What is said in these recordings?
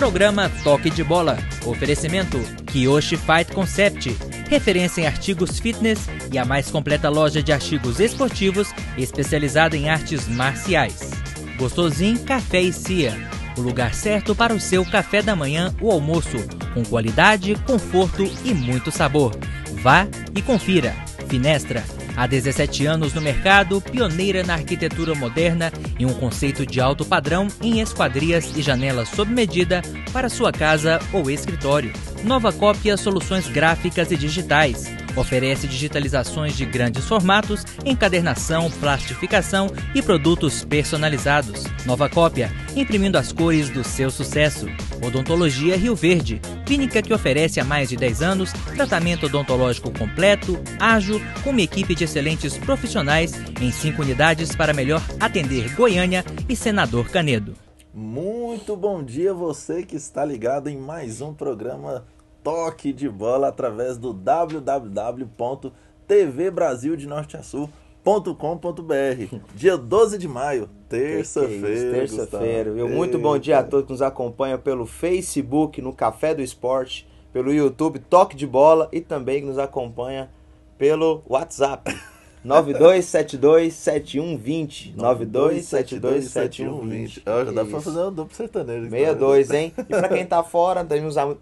Programa Toque de Bola. Oferecimento Kiyoshi Fight Concept. Referência em artigos fitness e a mais completa loja de artigos esportivos especializada em artes marciais. Gostosinho Café e Cia. O lugar certo para o seu café da manhã ou almoço, com qualidade, conforto e muito sabor. Vá e confira. Finestra Há 17 anos no mercado, pioneira na arquitetura moderna e um conceito de alto padrão em esquadrias e janelas sob medida para sua casa ou escritório. Nova Cópia Soluções Gráficas e Digitais. Oferece digitalizações de grandes formatos, encadernação, plastificação e produtos personalizados. Nova Cópia, imprimindo as cores do seu sucesso. Odontologia Rio Verde, clínica que oferece há mais de 10 anos tratamento odontológico completo, ágil, com uma equipe de excelentes profissionais em cinco unidades para melhor atender Goiânia e Senador Canedo. Muito bom dia você que está ligado em mais um programa Toque de Bola através do www.tvbrasildenorteasul.com com.br Dia 12 de maio, terça-feira. Terça-feira. Viu? Muito bom dia a todos que nos acompanham pelo Facebook, no Café do Esporte, pelo YouTube Toque de Bola e também que nos acompanha pelo WhatsApp. 92727120. 92727120. 9272-7120. Oh, já dá Isso. pra fazer um duplo sertanejo. Né? 62, hein? E pra quem tá fora,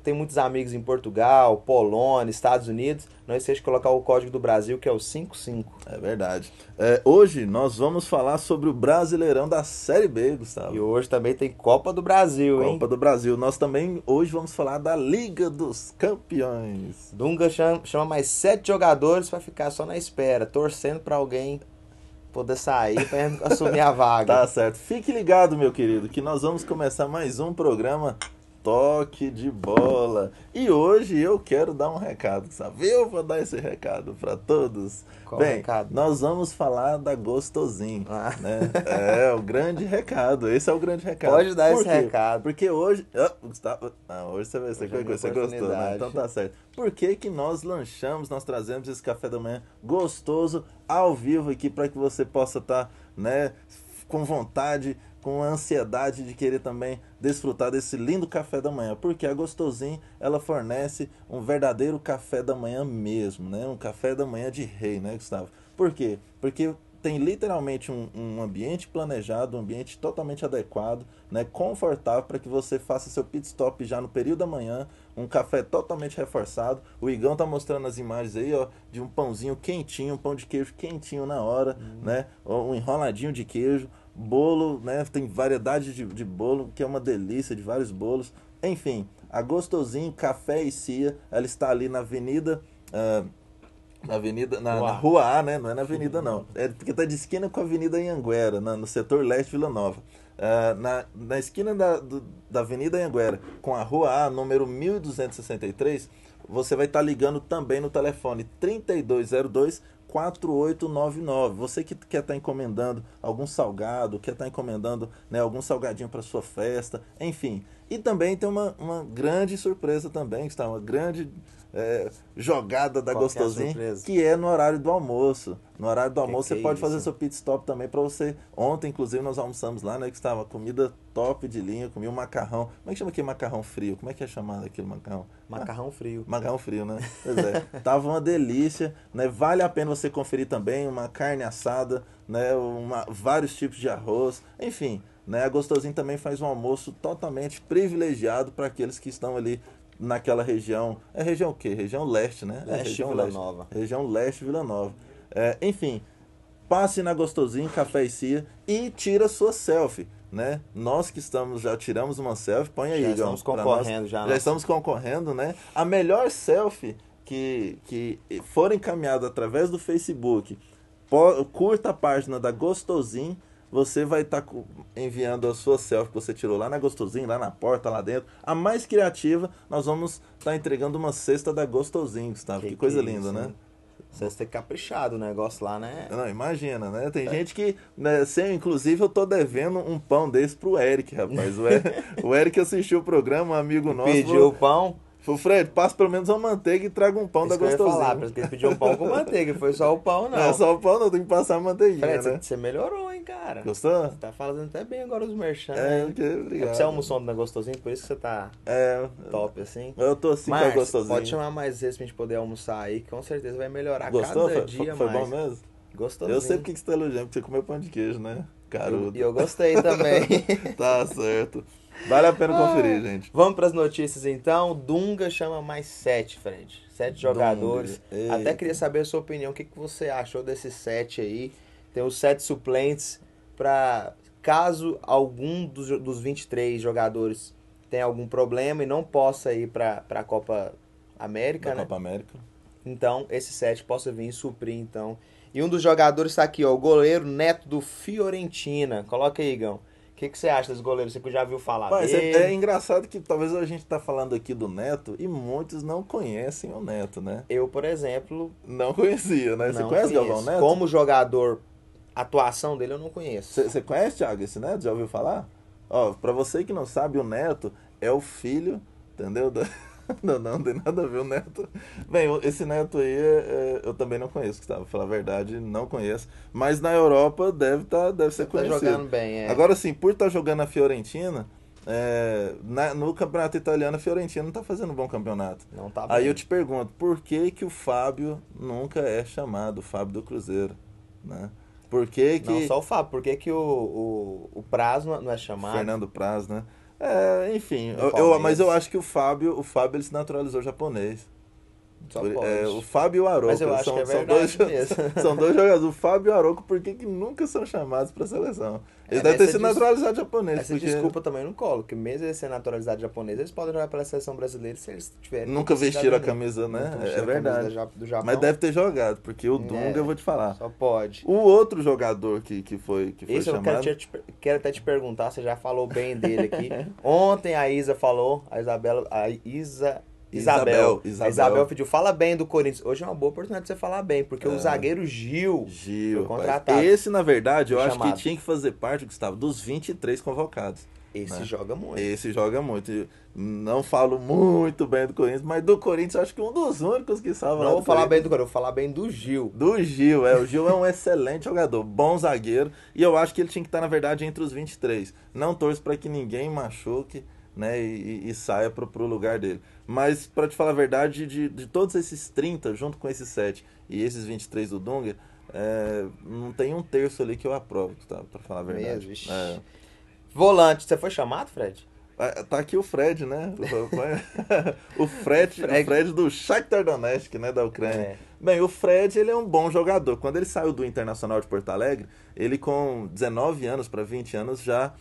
tem muitos amigos em Portugal, Polônia, Estados Unidos não esqueça de colocar o código do Brasil, que é o 55. É verdade. É, hoje nós vamos falar sobre o Brasileirão da Série B, Gustavo. E hoje também tem Copa do Brasil, Copa hein? Copa do Brasil. Nós também hoje vamos falar da Liga dos Campeões. Dunga chama, mais sete jogadores para ficar só na espera, torcendo para alguém poder sair para assumir a vaga. tá certo. Fique ligado, meu querido, que nós vamos começar mais um programa toque de bola. E hoje eu quero dar um recado, sabe? Eu vou dar esse recado para todos. Qual Bem, recado? nós vamos falar da Gostosinho, ah. né? É, o grande recado. Esse é o grande recado. Pode dar Por esse quê? recado. Porque hoje... Ah, Gustavo... hoje você, vai, ser hoje é você gostou, né? Então tá certo. Por que que nós lanchamos, nós trazemos esse café da manhã gostoso, ao vivo aqui, para que você possa estar, tá, né com vontade, com a ansiedade de querer também desfrutar desse lindo café da manhã, porque a Gostosinho ela fornece um verdadeiro café da manhã mesmo, né? Um café da manhã de rei, né, Gustavo? Por quê? Porque tem literalmente um, um ambiente planejado, um ambiente totalmente adequado, né, confortável para que você faça seu pit stop já no período da manhã, um café totalmente reforçado. O Igão tá mostrando as imagens aí, ó, de um pãozinho quentinho, um pão de queijo quentinho na hora, hum. né? Um enroladinho de queijo, bolo, né? Tem variedade de, de bolo, que é uma delícia, de vários bolos. Enfim, a Gostosinho Café e Cia, ela está ali na Avenida. Uh, na Avenida, na, na, Rua A, né? Não é na Avenida, não. É porque está de esquina com a Avenida Anhanguera, no setor leste Vila Nova. Uh, na, na esquina da, do, da Avenida Anhanguera com a Rua A, número 1263, você vai estar tá ligando também no telefone 3202 4899. Você que quer estar tá encomendando algum salgado, quer estar tá encomendando né, algum salgadinho para sua festa, enfim. E também tem uma, uma grande surpresa também, está uma grande é, jogada da Gostosinha, que é, que é, no horário do almoço. No horário do almoço que você que é pode é fazer seu pit stop também para você. Ontem, inclusive, nós almoçamos lá, né? Que estava comida top de linha, comi um macarrão. Como é que chama aquele macarrão frio? Como é que é chamado aquele macarrão? Macarrão frio. Macarrão frio, né? Pois é. Tava uma delícia, né? Vale a pena você conferir também uma carne assada, né? Uma, vários tipos de arroz, enfim. Né? A Gostosinho também faz um almoço totalmente privilegiado para aqueles que estão ali naquela região. É região o quê? Região leste, né? É leste, é, região Vila leste. Nova. Região leste, Vila Nova. É, enfim, passe na Gostosinho, Café e Cia e tira sua selfie né? Nós que estamos já tiramos uma selfie, põe aí, Já estamos concorrendo nós, já. Já né? estamos concorrendo, né? A melhor selfie que que for encaminhada através do Facebook, curta a página da Gostosinho, você vai estar tá enviando a sua selfie que você tirou lá na Gostosinho, lá na porta, lá dentro. A mais criativa, nós vamos estar tá entregando uma cesta da Gostosinho, Gustavo. Que, que coisa que é linda, isso, né? né? Vocês têm caprichado o negócio lá, né? Não, imagina, né? Tem é. gente que. Né, inclusive, eu tô devendo um pão desse pro Eric, rapaz. O Eric, o Eric assistiu o programa, um amigo nosso. Pediu falou, o pão? o Fred, passa pelo menos uma manteiga e traga um pão Isso da gostosinha. Eu ia falar, que ele pediu um pão com manteiga, foi só o pão, é não. Não é só o pão, não, tem que passar a manteiga Fred, né? você melhorou, hein, cara. Gostou? Você tá fazendo até bem agora os merchan. É, que obrigado. É você almoçou na gostosinha, por isso que você tá é, top, assim. Eu tô assim com com gostosinha. Pode chamar mais vezes pra gente poder almoçar aí, que com certeza vai melhorar Gostou? cada foi, dia mano. Foi bom mesmo? Gostosinho. Eu sei porque que você tá elogiando, porque você comeu pão de queijo, né? Carudo. E eu gostei também. tá certo. Vale a pena conferir, ah. gente. Vamos para as notícias então. Dunga chama mais sete, Fred. Sete jogadores. Até queria saber a sua opinião. O que, que você achou desses sete aí? Tem os sete suplentes para caso algum dos, dos 23 jogadores tenha algum problema e não possa ir para a Copa América, da né? Copa América. Então, esses sete possa vir suprir, então. E um dos jogadores está aqui, ó, o goleiro Neto do Fiorentina. Coloca aí, Igão que, que você acha dos goleiros? Você já viu falar Mas é, dele? É, é, engraçado que talvez a gente está falando aqui do Neto e muitos não conhecem o Neto, né? Eu, por exemplo... Não conhecia, né? Não você conhece conheço. Galvão Neto? Como jogador, atuação dele eu não conheço. Você, conhece, Thiago, esse Neto? Já ouviu falar? Ó, pra você que não sabe, o Neto é o filho, entendeu? Não, não, não tem nada a ver o Neto. Bem, esse Neto aí é, é, eu também não conheço, Gustavo. Tá? Falar a verdade, não conheço. Mas na Europa deve, tá, deve ser tá jogando bem, é. Agora sim, por estar tá jogando na Fiorentina, é, na, no campeonato italiano, a Fiorentina não tá fazendo um bom campeonato. Não tá bem. Aí eu te pergunto, por que que o Fábio nunca é chamado, o Fábio do Cruzeiro, né? Por que que... Não, só o Fábio. Por que que o, o, o Praz não é, é chamado? Fernando Praz, né? É, enfim, eu, eu, mas eu acho que o Fábio, o Fábio ele se naturalizou japonês. É, o Fábio e o Aroco. São, é são, dois, são dois jogadores. O Fábio e o Aroco, por que, nunca são chamados para a seleção? É, eles é, devem ter sido naturalizado naturalizados japoneses. Essa porque... desculpa também não colo, que mesmo eles sendo naturalizados japoneses, eles podem jogar para a seleção brasileira se eles tiverem. Nunca vestiram a camisa, né? É verdade. do Japão. Mas deve ter jogado, porque o é, Dunga, eu vou te falar. Só pode. O outro jogador que, que foi, que foi chamado. eu quero, te, quero até te perguntar, você já falou bem dele aqui. Ontem a Isa falou, a Isabela, a Isa Isabel. Isabel, Isabel. pediu, fala bem do Corinthians. Hoje é uma boa oportunidade de você falar bem, porque é. o zagueiro Gil, Gil foi contratado. Esse, na verdade, eu chamado. acho que tinha que fazer parte, Gustavo, dos 23 convocados. Esse né? joga muito. Esse joga muito. não falo muito bem do Corinthians, mas do Corinthians eu acho que um dos únicos que sabe. Não vou falar bem do Corinthians, vou falar bem do Gil. Do Gil, é. O Gil é um excelente jogador, bom zagueiro. E eu acho que ele tinha que estar, na verdade, entre os 23. Não torço para que ninguém machuque né, e, e saia pro, pro lugar dele. Mas, para te falar a verdade, de, de todos esses 30, junto com esses 7 e esses 23 do Dunga, é, não tem um terço ali que eu aprovo, tá, pra falar a verdade. é. Volante, você foi chamado, Fred? É, tá aqui o Fred, né? o Fred, Fred. O Fred do Shakhtar Donetsk, né, da Ucrânia. É. Bem, o Fred, ele é um bom jogador. Quando ele saiu do Internacional de Porto Alegre, ele com 19 anos para 20 anos já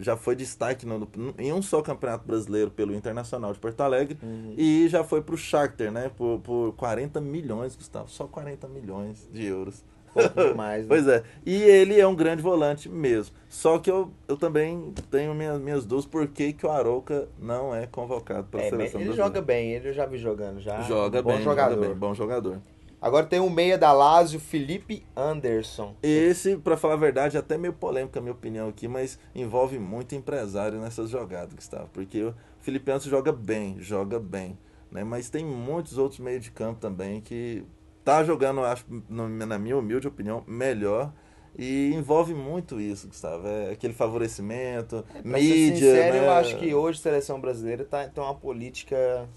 já foi destaque no, em um só campeonato brasileiro pelo Internacional de Porto Alegre uhum. e já foi para o Shakhtar, né? Por, por 40 milhões, Gustavo, só 40 milhões de euros. Pouco mais, né? pois é. E ele é um grande volante mesmo. Só que eu, eu também tenho minhas, minhas dúvidas por que, que o Arouca não é convocado para a é, seleção. Ele joga bem, ele já vi jogando já. Joga bem, jogador. Joga bem, bom jogador. Agora tem um meia da Lazio, Felipe Anderson. Esse, para falar a verdade, é até meio polêmica a minha opinião aqui, mas envolve muito empresário nessas jogadas, Gustavo. Porque o Felipe Anderson joga bem, joga bem. Né? Mas tem muitos outros meios de campo também que tá jogando, acho, na minha humilde opinião, melhor. E envolve muito isso, Gustavo. É aquele favorecimento, é, mídia. Ser sincero, né? eu acho que hoje a seleção brasileira tá, tem uma política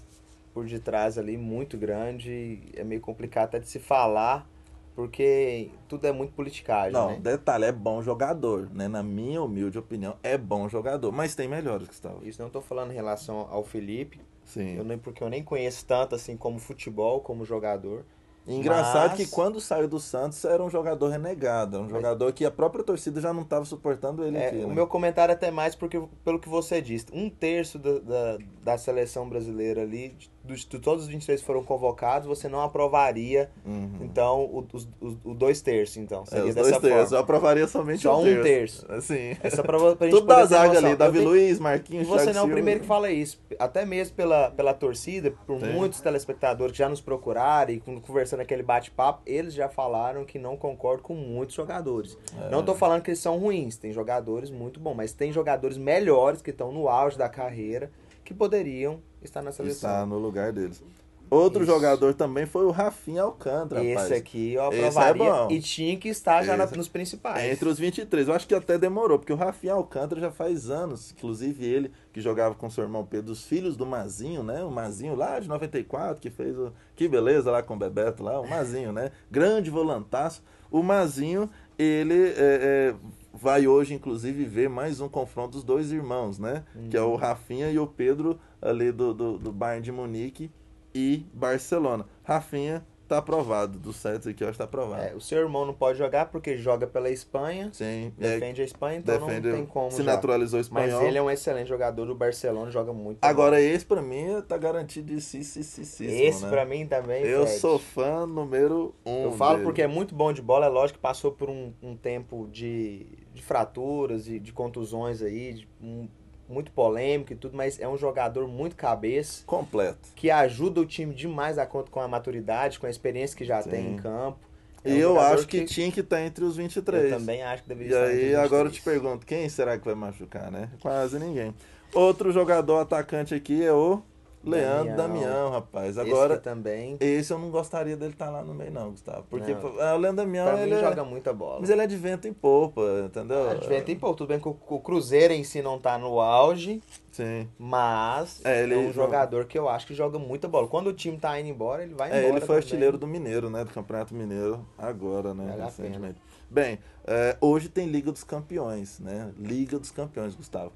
por detrás ali muito grande. É meio complicado até de se falar, porque tudo é muito politicagem. Não, né? detalhe, é bom jogador, né? Na minha humilde opinião, é bom jogador, mas tem melhores, que Gustavo. Isso não estou falando em relação ao Felipe. Sim. Eu nem, porque eu nem conheço tanto assim como futebol, como jogador. Engraçado mas... que quando saiu do Santos era um jogador renegado, um mas... jogador que a própria torcida já não estava suportando ele. É, aqui, né? O meu comentário é até mais porque, pelo que você disse. Um terço da, da, da seleção brasileira ali dos, de todos os 23 que foram convocados, você não aprovaria, uhum. então, o, o, dois terços, então. Seria é, os dois terços. Eu aprovaria somente Só um terço. Um terço. Assim. É só pra, pra gente Tudo da zaga ali, Davi Luiz, Marquinhos, você Thiago não é o primeiro que fala isso. Até mesmo pela, pela torcida, por Sim. muitos telespectadores que já nos procuraram e conversando aquele bate-papo, eles já falaram que não concordam com muitos jogadores. É. Não tô falando que eles são ruins, tem jogadores muito bons, mas tem jogadores melhores que estão no auge da carreira que poderiam estar na seleção. Está no lugar deles. Outro Isso. jogador também foi o Rafinha Alcântara, Esse rapaz. aqui eu aprovaria Esse é bom. e tinha que estar já na, nos principais. Entre os 23. Eu acho que até demorou, porque o Rafinha Alcântara já faz anos, inclusive ele que jogava com seu irmão Pedro, os filhos do Mazinho, né? O Mazinho lá de 94 que fez o que beleza lá com o Bebeto lá, o Mazinho, né? Grande volantaço. O Mazinho, ele é, é, vai hoje, inclusive, ver mais um confronto dos dois irmãos, né? Uhum. Que é o uhum. Rafinha e o Pedro ali do, do, do Bayern de Munique e Barcelona. Rafinha tá aprovado, do certo aqui, eu acho que tá aprovado. É, o seu irmão não pode jogar porque joga pela Espanha. Sim. É defende é, a Espanha, então defende, não tem como Se naturalizou espanhol. Mas ele é um excelente jogador do Barcelona, joga muito. Agora esse pra mim tá garantido de si, si, si, si Esse né? pra mim também, Eu Fred. sou fã número um Eu falo dele. porque é muito bom de bola, é lógico que passou por um, um tempo de de fraturas e de contusões aí, de, um, muito polêmico e tudo, mas é um jogador muito cabeça. Completo. Que ajuda o time demais a conta com a maturidade, com a experiência que já Sim. tem em campo. É um eu acho que, que, tinha que estar tá entre os 23. Eu também acho que deveria e estar. E aí, agora eu te pergunto: quem será que vai machucar, né? Quase ninguém. Outro jogador atacante aqui é o Leandro Damião, rapaz. Agora, esse, também... esse eu não gostaria dele estar tá lá no meio, não, Gustavo. Porque não, é, o Leandro Damião. ele mim, é- joga muita bola. Mas ele é de vento em popa, entendeu? É de vento em popa. Tudo bem que o, Cruzeiro em si não tá no auge. Sim. Mas é, ele é, é um jogador que eu acho que joga muita bola. Quando o time tá indo embora, ele vai embora. É, ele foi também. artilheiro do Mineiro, né? Do Campeonato Mineiro, agora, né? Vale recentemente. Bem, é, hoje tem Liga dos Campeões, né? Liga dos Campeões, Gustavo.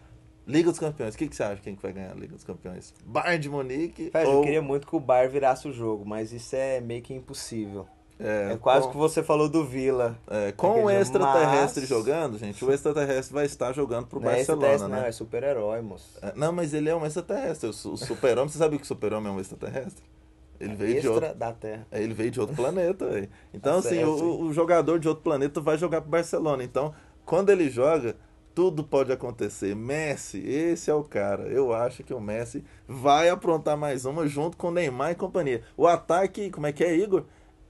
Liga dos Campeões, o que, que você acha quem que vai ganhar a Liga dos Campeões? Bayern de Munique ou... eu queria muito que o Bayern virasse o jogo, mas isso é meio que impossível. É, é quase o com... que você falou do Vila. É, com o extraterrestre mas... jogando, gente, o extraterrestre vai estar jogando pro não é Barcelona, é né? Não, é super-herói, moço. É, não, mas ele é um extraterrestre. O super-homem, você sabe que o super-homem é um extraterrestre? Ele é veio de outro... da Terra. Ele veio de outro planeta. Véio. Então, tá assim, o, o, jogador de outro planeta vai jogar pro Barcelona. Então, quando ele joga, tudo pode acontecer. Messi, esse é o cara. Eu acho que o Messi vai aprontar mais uma junto com Neymar e companhia. O ataque, como é que é, Igor?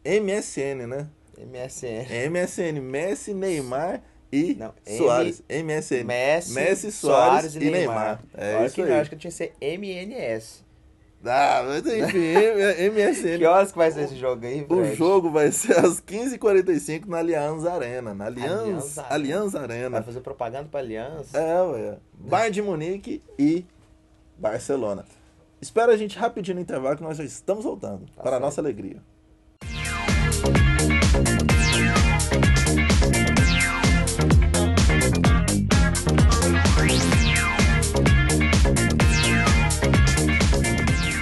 MSN, né? MSN. MSN, Messi, Neymar e Não, Soares. MSN. Messi, Messi Soares, Soares e, Neymar. Neymar. É eu isso que, aí. Eu acho que tinha que ser MNS. Ah, mas enfim, MSN. que horas que vai ser esse jogo aí, velho? O jogo vai ser às 15h45 na Allianz Arena. Na Allianz, Allianz Arena. Vai fazer propaganda pra Allianz? É, ué. Bayern de Munique e Barcelona. Espera a gente rapidinho no intervalo que nós já estamos voltando. Tá para certo. a nossa alegria.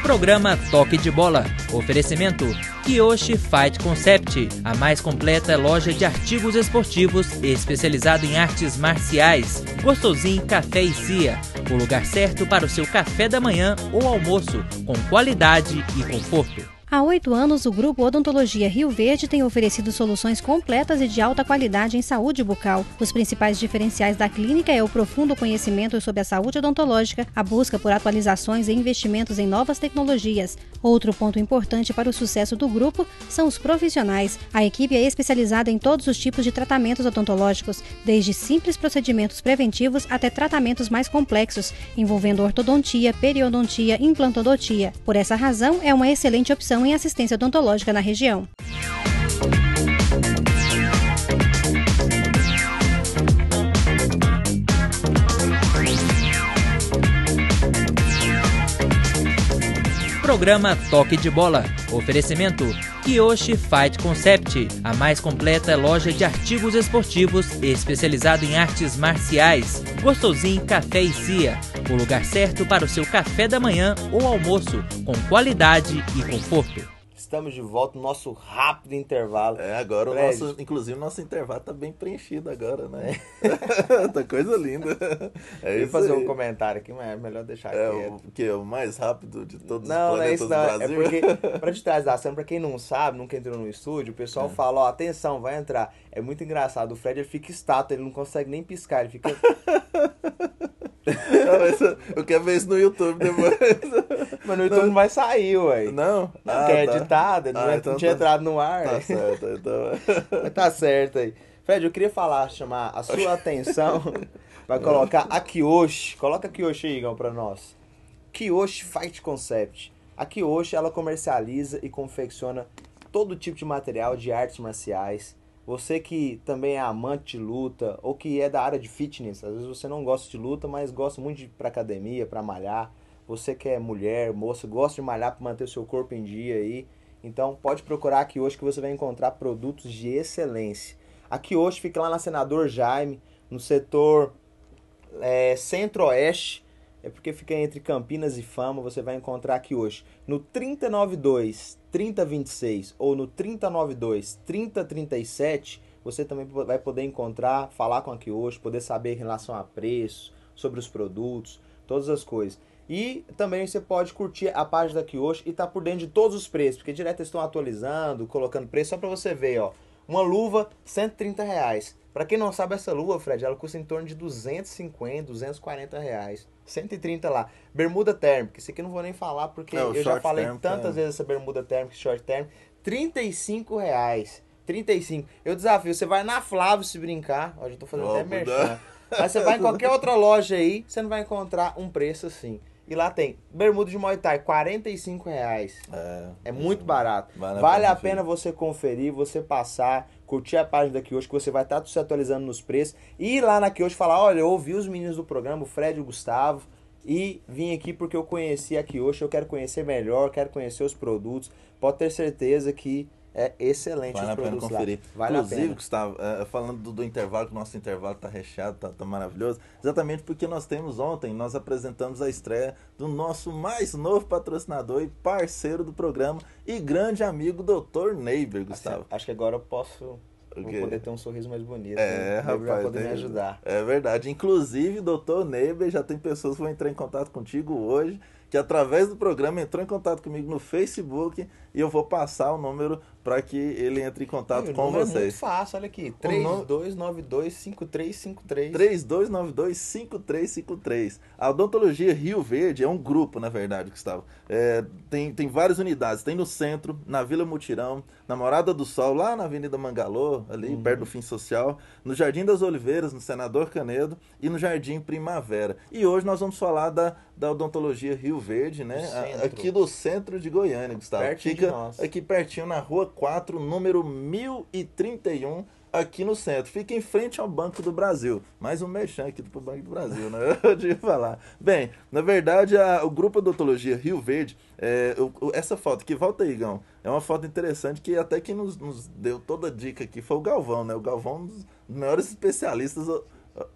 Programa Toque de Bola. Oferecimento Kyoshi Fight Concept, a mais completa loja de artigos esportivos especializada em artes marciais. Gostosinho Café e Cia, o lugar certo para o seu café da manhã ou almoço, com qualidade e conforto. Há oito anos, o Grupo Odontologia Rio Verde tem oferecido soluções completas e de alta qualidade em saúde bucal. Os principais diferenciais da clínica é o profundo conhecimento sobre a saúde odontológica, a busca por atualizações e investimentos em novas tecnologias, Outro ponto importante para o sucesso do grupo são os profissionais. A equipe é especializada em todos os tipos de tratamentos odontológicos, desde simples procedimentos preventivos até tratamentos mais complexos, envolvendo ortodontia, periodontia, implantodontia. Por essa razão, é uma excelente opção em assistência odontológica na região. programa Toque de Bola. Oferecimento Kyoshi Fight Concept, a mais completa loja de artigos esportivos especializada em artes marciais. Gostosinho Café e Cia, o lugar certo para o seu café da manhã ou almoço, com qualidade e conforto estamos de volta no nosso rápido intervalo. É, agora o nosso, inclusive o nosso intervalo tá bem preenchido agora, né? É. tá coisa linda. É eu ia fazer aí. um comentário aqui, mas é melhor deixar é, quieto. O, que é o mais rápido de todos não, os planetas não é isso, não. do é Brasil. É porque, pra te trás da cena, pra quem não sabe, nunca entrou no estúdio, o pessoal é. fala, ó, atenção, vai entrar. É muito engraçado, o Fred fica estátua, ele não consegue nem piscar, ele fica... não, eu quero ver isso no YouTube depois. Mas no YouTube não, vai sair, ué. Não? Não, ah, é tá. editado, não, ah, é, então não tinha tá... entrado no ar. Tá certo, então. Mas tá certo aí. Fred, eu queria falar, chamar a sua atenção pra colocar a Kyoshi. Coloca a Kyoshi aí, Igão, pra nós. Kyoshi Fight Concept. A Kyoshi, ela comercializa e confecciona todo tipo de material de artes marciais. Você que também é amante de luta ou que é da área de fitness, às vezes você não gosta de luta, mas gosta muito de ir pra academia, para malhar. Você que é mulher, moça, gosta de malhar para manter o seu corpo em dia aí. Então pode procurar aqui hoje que você vai encontrar produtos de excelência. Aqui hoje fica lá na Senador Jaime, no setor é, Centro-Oeste. É porque fica entre Campinas e Fama, você vai encontrar aqui hoje. No 392 3026 ou no 392 3037, você também vai poder encontrar, falar com aqui hoje, poder saber em relação a preço, sobre os produtos, todas as coisas. E também você pode curtir a página aqui hoje e tá por dentro de todos os preços, porque direto eles estão atualizando, colocando preço só para você ver, ó. Uma luva, 130 reais. Pra quem não sabe, essa luva, Fred, ela custa em torno de 250, 240 reais. 130 lá. Bermuda térmica. Isso aqui eu não vou nem falar porque eu já falei term, tantas vezes essa bermuda térmica, short term. 35 reais. 35. Eu desafio, você vai na Flávio se brincar. Ó, já tô fazendo oh, até merchan. Mas você vai em qualquer outra loja aí, você não vai encontrar um preço assim. E lá tem bermuda de Muay Thai, 45 reais. É, é muito barato. Vale, vale a pena, você conferir, você passar, curtir a página da hoje que você vai estar tá se atualizando nos preços. E ir lá na hoje falar, olha, eu ouvi os meninos do programa, o Fred e o Gustavo, e vim aqui porque eu conheci a Kiyoshi, eu quero conhecer melhor, quero conhecer os produtos. Pode ter certeza que é excelente vale os produtos conferir. lá. Vale Inclusive, Gustavo, é, é, falando do, do, intervalo, que o nosso intervalo está recheado, está tá maravilhoso, exatamente porque nós temos ontem, nós apresentamos a estreia do nosso mais novo patrocinador e parceiro do programa e grande amigo, Dr. Neiber Gustavo. Acho, acho que agora eu posso Vou poder ter um sorriso mais bonito. É, né? rapaz. poder tem... me é, ajudar. É verdade. Inclusive, doutor Neiber, já tem pessoas que vão entrar em contato contigo hoje, que através do programa entrou em contato comigo no Facebook e eu vou passar o número para que ele entre em contato com é vocês. É muito fácil, olha aqui. 32925353. 32925353. A Odontologia Rio Verde é um grupo, na verdade, Gustavo. É, tem, tem várias unidades. Tem no centro, na Vila Mutirão, na Morada do Sol, lá na Avenida Mangalô, ali uhum. perto do Fim Social, no Jardim das Oliveiras, no Senador Canedo e no Jardim Primavera. E hoje nós vamos falar da da Odontologia Rio Verde, né? Aqui do centro de Goiânia, Gustavo. Fica aqui pertinho na Rua 4, número 1031, aqui no centro. Fica em frente ao Banco do Brasil. Mais um merchan aqui pro Banco do Brasil, né? Eu tinha falar. Bem, na verdade, a, o Grupo Odontologia Rio Verde, é, o, o, essa foto que volta aí, Gão. É uma foto interessante que até quem nos, nos, deu toda a dica aqui foi o Galvão, né? O Galvão, é um dos maiores especialistas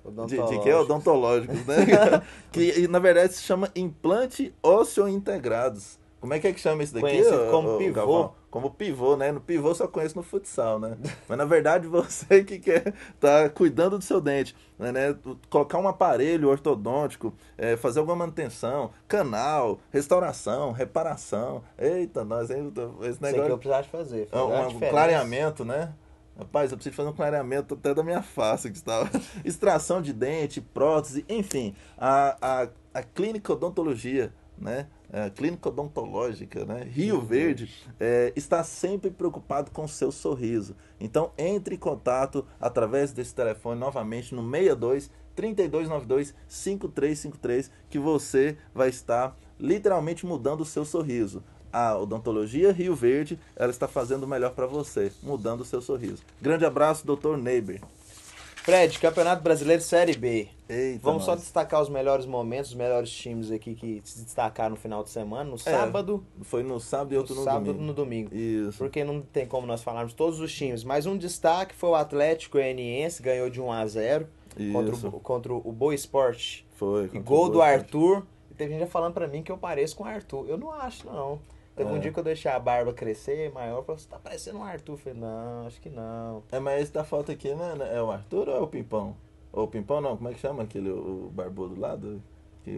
Odontológicos. De, de que é odontológicos, né? que na verdade se chama implante ósseo-integrados. Como é que é que chama isso daqui? Conhecido como pivô. Galvão? Como pivô, né? No pivô só conheço no futsal, né? Mas na verdade você que quer tá cuidando do seu dente, né? né? Colocar um aparelho ortodôntico, é, fazer alguma manutenção, canal, restauração, reparação. Eita, nós hein, esse negócio. Isso que eu precisava fazer. É um, um clareamento, né? Rapaz, eu preciso fazer um clareamento até da minha face que estava. Extração de dente, prótese, enfim. A, a, a clínica odontologia, né? A é, clínica odontológica, né? Rio Verde é, está sempre preocupado com o seu sorriso. Então entre em contato através desse telefone novamente no 62 3292 5353 que você vai estar literalmente mudando o seu sorriso a odontologia Rio Verde ela está fazendo o melhor para você, mudando o seu sorriso. Grande abraço, doutor Neiber Fred, Campeonato Brasileiro Série B. Eita Vamos só destacar os melhores momentos, os melhores times aqui que se destacaram no final de semana. No é, sábado. Foi no sábado e outro no, no sábado, domingo. no domingo. Isso. Porque não tem como nós falarmos todos os times. Mas um destaque foi o Atlético Goianiense, ganhou de 1 a 0 contra o, contra o Boa Esporte. Foi. E gol do Arthur. E teve gente falando para mim que eu pareço com o Arthur. Eu não acho, não. Teve é. um dia que eu deixei a barba crescer maior, falou, você assim, tá parecendo um Arthur. Eu falei, não, acho que não. É, mas esse da foto aqui, né, né? É o Arthur ou é o Pimpão? Ou o Pimpão não, como é que chama aquele o barbudo lá do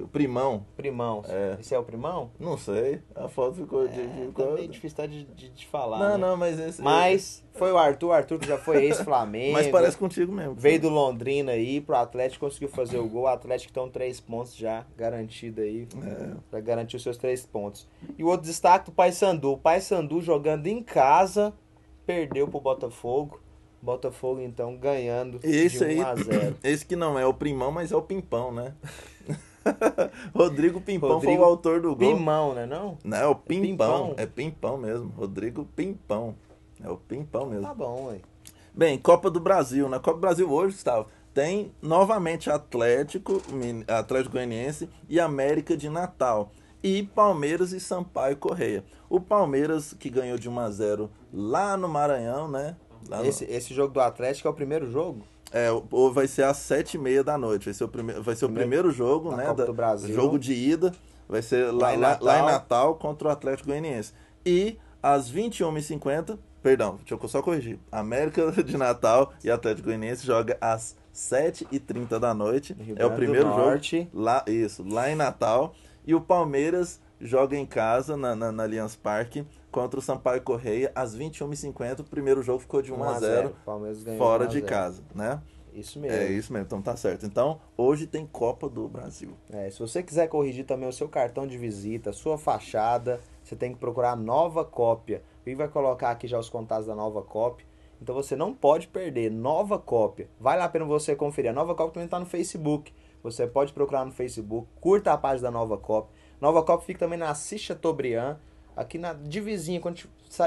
o primão. Primão. É. Esse é o primão? Não sei. A foto ficou. De, é, tá Meio dificuldade de, de, de falar. Não, né? não, mas esse. Mas é... foi o Arthur, Arthur que já foi ex-Flamengo. mas parece contigo mesmo. Veio do Londrina aí pro Atlético, conseguiu fazer o gol. O Atlético estão tá três pontos já garantido aí. É. Já garantiu seus três pontos. E o outro destaque do Paysandu. O Paysandu jogando em casa, perdeu pro Botafogo. Botafogo então ganhando esse de 1 aí, a 0. Esse que não é o primão, mas é o pimpão, né? Rodrigo Pimpão Rodrigo foi o autor do gol. Pimão, né não? Não, é o é Pimpão. É Pimpão, é Pimpão mesmo. Rodrigo Pimpão. É o Pimpão mesmo. Tá bom, ué. Bem, Copa do Brasil. Na né? Copa do Brasil hoje, Gustavo, tem novamente Atlético, Atlético Goianiense e América de Natal. E Palmeiras e Sampaio Correia. O Palmeiras, que ganhou de 1 a 0 lá no Maranhão, né? No... esse, esse jogo do Atlético é o primeiro jogo? É, ou vai ser às sete e meia da noite. Vai ser o, prime... vai ser o primeiro, jogo, né? Copa da... do Brasil. Jogo de ida. Vai ser lá, lá, em Natal. lá em Natal contra o Atlético Goianiense. E às 21h50, perdão, deixa eu só corrigir. América de Natal e Atlético Goianiense joga às 7h30 da noite. É o primeiro jogo. Lá, isso, lá em Natal. E o Palmeiras joga em casa, na, na, na Allianz Parque, contra o Sampaio Correia às 21h50. O primeiro jogo ficou de 1, 1 a 0, fora 1 a 0. de casa, né? Isso é mesmo. É isso mesmo, então tá certo. Então, hoje tem Copa do Brasil. É, se você quiser corrigir também o seu cartão de visita, sua fachada, você tem que procurar a nova cópia. O vai colocar aqui já os contatos da nova cópia. Então você não pode perder, nova cópia. Vai lá para você conferir. A nova cópia também está no Facebook. Você pode procurar no Facebook, curta a página da nova cópia. Nova cópia fica também na Assis Chateaubriand, Aqui na divisinha, quando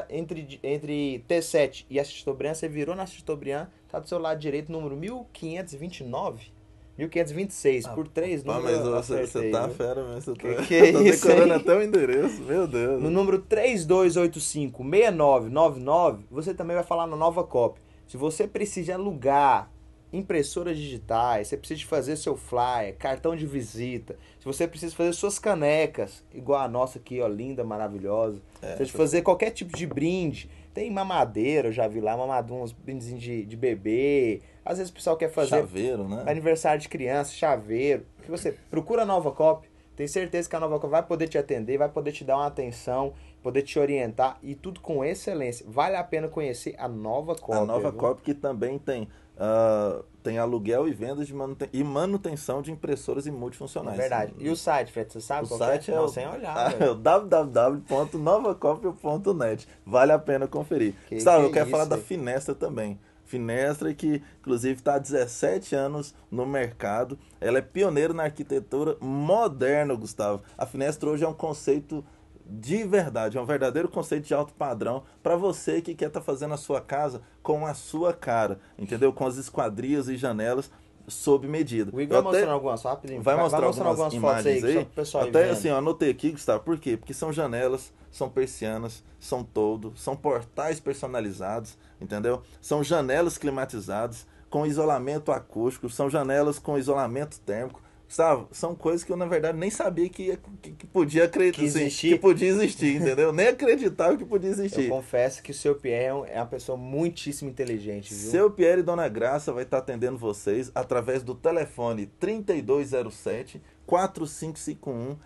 entre, entre T7 e Assistobriand, você virou na Assistobriand, tá do seu lado direito, número 1529. 1526, ah, por 3, pá, número... Mas você, você tá fera mesmo, você que tá, que é tá decorando aí? até o endereço, meu Deus. No número 3285-6999, você também vai falar na Nova Cop. Se você precisa alugar impressoras digitais, você precisa fazer seu flyer, cartão de visita, se você precisa fazer suas canecas, igual a nossa aqui, ó, linda, maravilhosa, é, precisa fazer qualquer tipo de brinde, tem mamadeira, eu já vi lá, mamadeira, uns brindezinhos de, de bebê. Às vezes o pessoal quer fazer. Chaveiro, né? Aniversário de criança, chaveiro. Que você procura a Nova Cop, tem certeza que a Nova Cop vai poder te atender, vai poder te dar uma atenção, poder te orientar e tudo com excelência. Vale a pena conhecer a Nova Cop. A Nova Cop que também tem Uh, tem aluguel e vendas manuten e manutenção de impressoras e multifuncionais. É verdade. E o site, Fred, você sabe o qual é? site é? é? Não, sem olhar. é ah, www.novacopia.net. Vale a pena conferir. Que sabe, que eu é quero isso, falar da Finestra também. Finestra, que inclusive está há 17 anos no mercado. Ela é pioneira na arquitetura moderna, Gustavo. A Finestra hoje é um conceito de verdade, é um verdadeiro conceito de alto padrão para você que quer estar tá fazendo a sua casa com a sua cara, entendeu? Com as esquadrias e janelas sob medida. O Igor vai mostrar algumas rapidinho. Vai, mostrar, algumas, fotos imagens aí. aí. Até assim, anotei aqui, Gustavo, por quê? Porque são janelas, são persianas, são todo, são portais personalizados, entendeu? São janelas climatizadas com isolamento acústico, são janelas com isolamento térmico, Gustavo, São coisas que eu, na verdade, nem sabia que, que, que podia acreditar. Que, assim, existir. que podia existir, entendeu? nem acreditava que podia existir. Eu confesso que o seu Pierre é, é uma pessoa muitíssimo inteligente, viu? Seu Pierre e Dona Graça vai estar atendendo vocês através do telefone 3207 4551,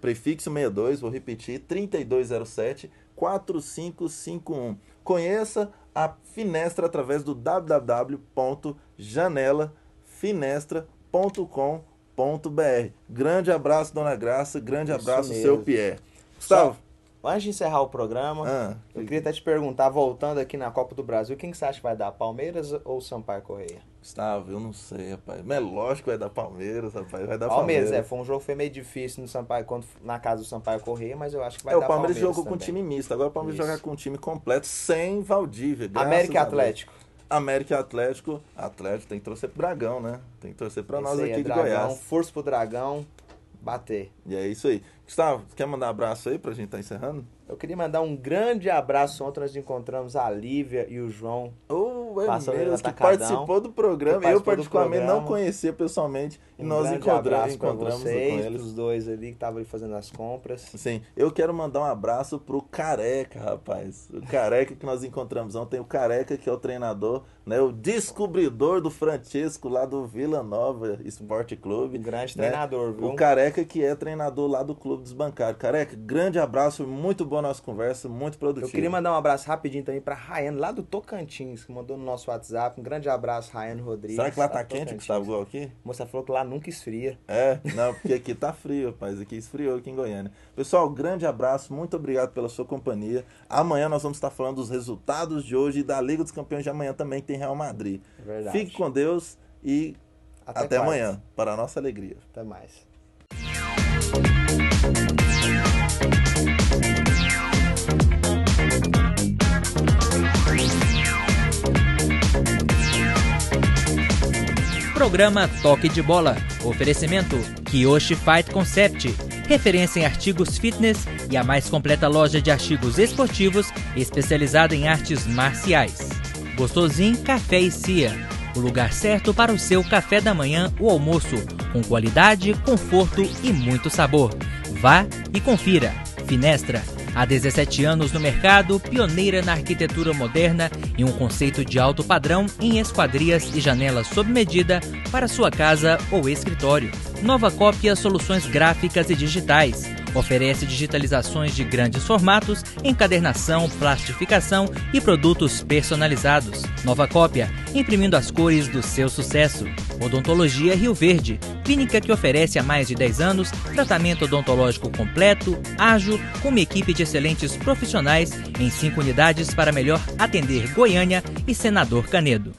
prefixo 62, vou repetir, 3207 4551. Conheça a Finestra através do www.janelafinestra.com.br br Grande abraço, Dona Graça. Grande Isso abraço, mesmo. seu Pierre. Gustavo. Só, antes de encerrar o programa, ah, eu queria até te perguntar, voltando aqui na Copa do Brasil, quem que você acha que vai dar? Palmeiras ou Sampaio Correia? Gustavo, eu não sei, rapaz. Mas é lógico que vai dar Palmeiras, rapaz. Vai dar Palmeiras. Palmeiras, é. Foi um jogo que foi meio difícil no Sampaio, quando, na casa do Sampaio Correia, mas eu acho que vai é, dar Palmeiras. É, o Palmeiras jogou também. com um time misto. Agora o Palmeiras Isso. joga com um time completo, sem Valdívia. América Atlético. Deus. América Atlético. Atlético tem que torcer pro Dragão, né? Tem que torcer pra é nós aqui é, de dragão, Goiás. Força pro Dragão, bater. E é isso aí. Gustavo, quer mandar um abraço aí pra gente estar tá encerrando? Eu queria mandar um grande abraço. Ontem nós encontramos a Lívia e o João. Oh, é passando mesmo, que participou do programa. Participou eu, particularmente, programa. não conhecia pessoalmente. Um e nós encontramos, encontramos vocês, com eles. os dois ali que estavam fazendo as compras. Sim, eu quero mandar um abraço pro Careca, rapaz. O Careca que nós encontramos ontem. O Careca, que é o treinador, né? O descobridor do Francesco lá do Vila Nova Esporte Clube. Um grande né? treinador, viu? O Careca que é treinador lá do clube Clube dos Bancários. Careca, grande abraço, muito boa nossa conversa, muito produtiva. Eu queria mandar um abraço rapidinho também para Raiano, lá do Tocantins, que mandou no nosso WhatsApp. Um grande abraço, Raiano Rodrigues. Será que lá tá quente, Gustavo, tá igual aqui? moça falou que lá nunca esfria. É, não, porque aqui tá frio, rapaz. Aqui esfriou, aqui em Goiânia. Pessoal, grande abraço, muito obrigado pela sua companhia. Amanhã nós vamos estar falando dos resultados de hoje e da Liga dos Campeões de amanhã também, que tem Real Madrid. Verdade. Fique com Deus e até, até amanhã, para a nossa alegria. Até mais. Programa Toque de Bola. Oferecimento Kyoshi Fight Concept. Referência em artigos fitness e a mais completa loja de artigos esportivos especializada em artes marciais. Gostosinho Café e Cia. O lugar certo para o seu café da manhã ou almoço, com qualidade, conforto e muito sabor. Vá e confira. Finestra, há 17 anos no mercado, pioneira na arquitetura moderna e um conceito de alto padrão em esquadrias e janelas sob medida para sua casa ou escritório. Nova copia soluções gráficas e digitais. Oferece digitalizações de grandes formatos, encadernação, plastificação e produtos personalizados. Nova Cópia, imprimindo as cores do seu sucesso. Odontologia Rio Verde, clínica que oferece há mais de 10 anos tratamento odontológico completo, ágil, com uma equipe de excelentes profissionais em cinco unidades para melhor atender Goiânia e Senador Canedo.